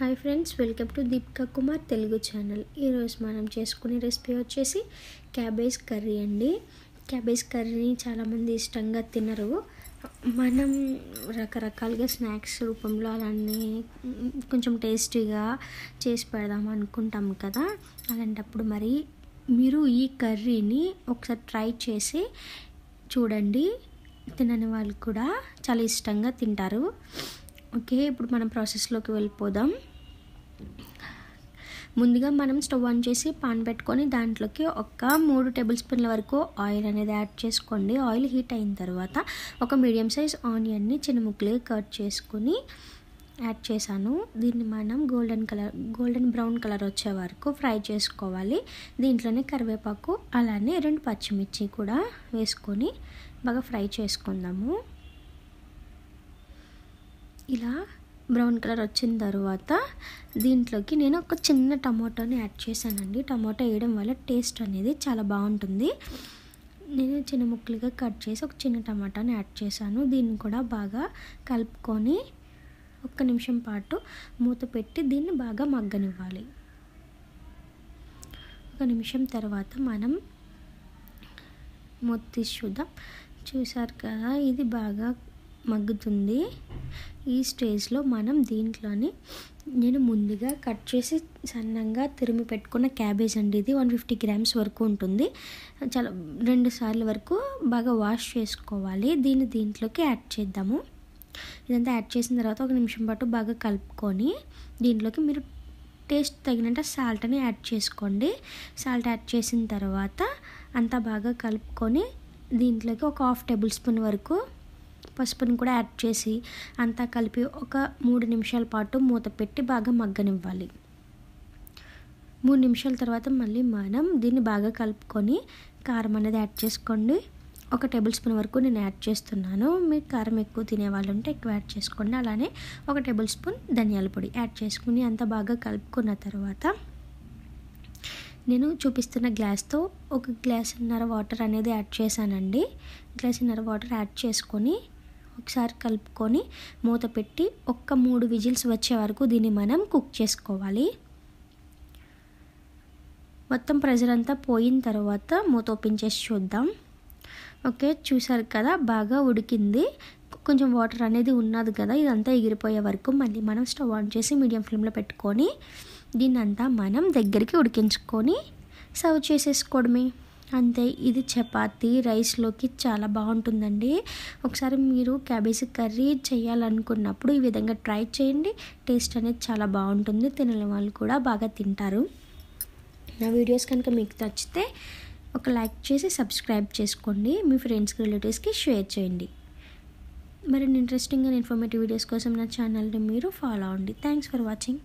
hi friends welcome to Deepika Kumar Telugu channel ఈరోజు మనం చేసుకునే రెసిపీ వచ్చేసి క్యాబేజ్ కర్రీ అండి క్యాబేజ్ కర్రీని చాలామంది ఇష్టంగా తినరు మనం రకరకాలుగా స్నాక్స్ రూపంలో అలానే కొంచెం టేస్టీగా చేసి పెడదాం అనుకుంటాం కదా అలాంటప్పుడు మరి మీరు ఈ కర్రీని ఒకసారి ట్రై చేసి చూడండి తినని వాళ్ళు కూడా చాలా ఇష్టంగా తింటారు ఓకే ఇప్పుడు మనం ప్రాసెస్లోకి వెళ్ళిపోదాం ముందుగా మనం స్టవ్ ఆన్ చేసి పాన్ పెట్టుకొని దాంట్లోకి ఒక మూడు టేబుల్ స్పూన్ల వరకు ఆయిల్ అనేది యాడ్ చేసుకోండి ఆయిల్ హీట్ అయిన తర్వాత ఒక మీడియం సైజ్ ఆనియన్ని చిన్న ముక్కలుగా కట్ చేసుకుని యాడ్ చేశాను దీన్ని మనం golden colour golden brown colour వచ్చే వరకు ఫ్రై చేసుకోవాలి దీంట్లోనే కరివేపాకు అలానే రెండు పచ్చిమిర్చి కూడా వేసుకొని బాగా ఫ్రై చేసుకుందాము ఇలా బ్రౌన్ కలర్ వచ్చిన తర్వాత దీంట్లోకి నేను ఒక చిన్న టమాటోని యాడ్ చేశానండి టమాటో వేయడం వల్ల టేస్ట్ అనేది చాలా బాగుంటుంది నేను చిన్న ముక్కలుగా కట్ చేసి ఒక చిన్న టమాటాని యాడ్ చేశాను దీన్ని కూడా బాగా కలుపుకొని ఒక్క నిమిషం పాటు మూత పెట్టి దీన్ని బాగా మగ్గనివ్వాలి ఒక నిమిషం తర్వాత మనం మూత తీసి చూద్దాం చూసారు కదా ఇది బాగా మగ్గుతుంది ఈ స్టేజ్లో మనం దీంట్లోనే నేను ముందుగా కట్ చేసి సన్నంగా తిరిమి పెట్టుకున్న క్యాబేజ్ అండి ఇది వన్ ఫిఫ్టీ గ్రామ్స్ వరకు ఉంటుంది చాలా రెండు సార్లు వరకు బాగా వాష్ చేసుకోవాలి దీన్ని దీంట్లోకి యాడ్ చేద్దాము ఇదంతా యాడ్ చేసిన తర్వాత ఒక నిమిషం పాటు బాగా కలుపుకొని దీంట్లోకి మీరు టేస్ట్ తగినంత సాల్ట్ని యాడ్ చేసుకోండి సాల్ట్ యాడ్ చేసిన తర్వాత అంతా బాగా కలుపుకొని దీంట్లోకి ఒక హాఫ్ టేబుల్ స్పూన్ వరకు పసుపుని కూడా యాడ్ చేసి అంతా కలిపి ఒక మూడు నిమిషాల పాటు మూత పెట్టి బాగా మగ్గనివ్వాలి మూడు నిమిషాల తర్వాత మళ్ళీ మనం దీన్ని బాగా కలుపుకొని కారం అనేది యాడ్ చేసుకోండి ఒక టేబుల్ స్పూన్ వరకు నేను యాడ్ చేస్తున్నాను మీకు కారం ఎక్కువ తినేవాళ్ళు ఉంటే ఎక్కువ యాడ్ చేసుకోండి అలానే ఒక టేబుల్ స్పూన్ ధనియాల పొడి యాడ్ చేసుకుని అంత బాగా కలుపుకున్న తర్వాత నేను చూపిస్తున్న గ్లాస్తో ఒక గ్లాసున్నర వాటర్ అనేది యాడ్ చేశానండి గ్లాసున్నర వాటర్ యాడ్ చేసుకొని ఒకసారి కలుపుకొని మూత పెట్టి ఒక్క మూడు విజిల్స్ వచ్చే వరకు దీన్ని మనం కుక్ చేసుకోవాలి మొత్తం ప్రెజర్ అంతా పోయిన తర్వాత మూత ఓపెన్ చేసి చూద్దాం ఓకే చూసారు కదా బాగా ఉడికింది కొంచెం వాటర్ అనేది ఉన్నది కదా ఇదంతా ఎగిరిపోయే వరకు మళ్ళీ మనం స్టవ్ ఆన్ చేసి మీడియం ఫ్లేమ్లో పెట్టుకొని దీన్నంతా మనం దగ్గరికి ఉడికించుకొని సర్వ్ చేసేసుకోవడమే అంతే ఇది చపాతీ రైస్లోకి చాలా బాగుంటుందండి ఒకసారి మీరు క్యాబేజీ కర్రీ చేయాలనుకున్నప్పుడు ఈ విధంగా ట్రై చేయండి టేస్ట్ అనేది చాలా బాగుంటుంది తినని వాళ్ళు కూడా బాగా తింటారు నా వీడియోస్ కనుక మీకు నచ్చితే ఒక లైక్ చేసి సబ్స్క్రైబ్ చేసుకోండి మీ ఫ్రెండ్స్కి రిలేటివ్స్కి షేర్ చేయండి మరిన్ని ఇంట్రెస్టింగ్ అండ్ ఇన్ఫర్మేటివ్ వీడియోస్ కోసం నా ఛానల్ని మీరు ఫాలో అవ్వండి థ్యాంక్స్ ఫర్ వాచింగ్